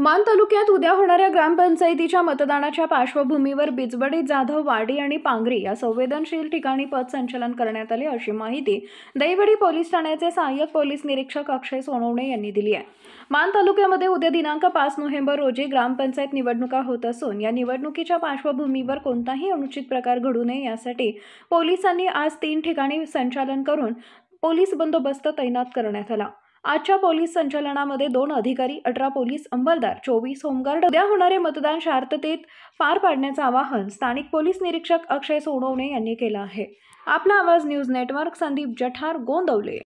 मान तालुक्यात उद्या होणाऱ्या ग्रामपंचायतीच्या मतदानाच्या पार्श्वभूमीवर बिजबडी जाधव वाडी आणि पांगरी या संवेदनशील ठिकाणी पथसंचलन करण्यात आले अशी माहिती दैवडी पोलीस ठाण्याचे सहाय्यक पोलीस निरीक्षक अक्षय सोनवणे यांनी दिली आहे मान तालुक्यामध्ये उद्या दिनांक पाच नोव्हेंबर रोजी ग्रामपंचायत निवडणुका होत असून या निवडणुकीच्या पार्श्वभूमीवर कोणताही अनुचित प्रकार घडू नये यासाठी पोलिसांनी आज तीन ठिकाणी संचालन करून पोलीस बंदोबस्त तैनात करण्यात आला आजच्या पोलीस संचलनामध्ये दोन अधिकारी अठरा पोलीस अंमलदार चोवीस होमगार्ड उद्या होणारे मतदान शांततेत पार पाडण्याचं आवाहन स्थानिक पोलीस निरीक्षक अक्षय सोनवणे यांनी केलं आहे आपला आवाज न्यूज नेटवर्क संदीप जठार गोंदवले